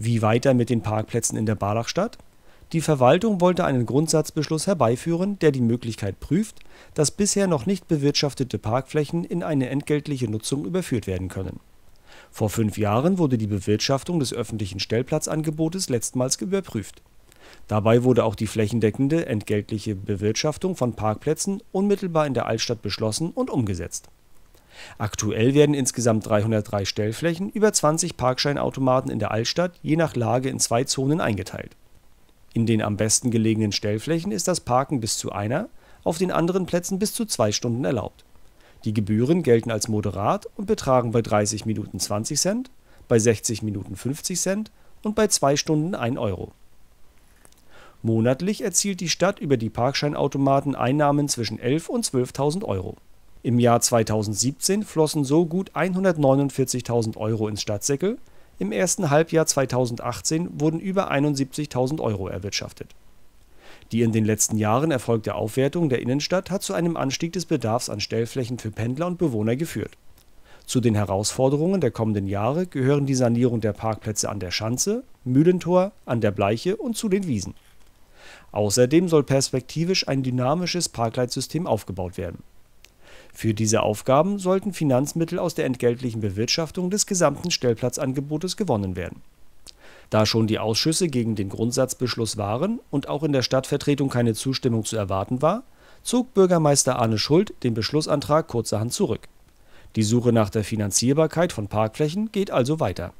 Wie weiter mit den Parkplätzen in der Barlachstadt? Die Verwaltung wollte einen Grundsatzbeschluss herbeiführen, der die Möglichkeit prüft, dass bisher noch nicht bewirtschaftete Parkflächen in eine entgeltliche Nutzung überführt werden können. Vor fünf Jahren wurde die Bewirtschaftung des öffentlichen Stellplatzangebotes letztmals überprüft. Dabei wurde auch die flächendeckende entgeltliche Bewirtschaftung von Parkplätzen unmittelbar in der Altstadt beschlossen und umgesetzt Aktuell werden insgesamt 303 Stellflächen über 20 Parkscheinautomaten in der Altstadt je nach Lage in zwei Zonen eingeteilt. In den am besten gelegenen Stellflächen ist das Parken bis zu einer, auf den anderen Plätzen bis zu zwei Stunden erlaubt. Die Gebühren gelten als moderat und betragen bei 30 Minuten 20 Cent, bei 60 Minuten 50 Cent und bei zwei Stunden 1 Euro. Monatlich erzielt die Stadt über die Parkscheinautomaten Einnahmen zwischen 11 und 12.000 Euro. Im Jahr 2017 flossen so gut 149.000 Euro ins Stadtsäckel, im ersten Halbjahr 2018 wurden über 71.000 Euro erwirtschaftet. Die in den letzten Jahren erfolgte Aufwertung der Innenstadt hat zu einem Anstieg des Bedarfs an Stellflächen für Pendler und Bewohner geführt. Zu den Herausforderungen der kommenden Jahre gehören die Sanierung der Parkplätze an der Schanze, Mühlentor, an der Bleiche und zu den Wiesen. Außerdem soll perspektivisch ein dynamisches Parkleitsystem aufgebaut werden für diese Aufgaben sollten Finanzmittel aus der entgeltlichen Bewirtschaftung des gesamten Stellplatzangebotes gewonnen werden. Da schon die Ausschüsse gegen den Grundsatzbeschluss waren und auch in der Stadtvertretung keine Zustimmung zu erwarten war, zog Bürgermeister Arne Schuld den Beschlussantrag kurzerhand zurück. Die Suche nach der Finanzierbarkeit von Parkflächen geht also weiter.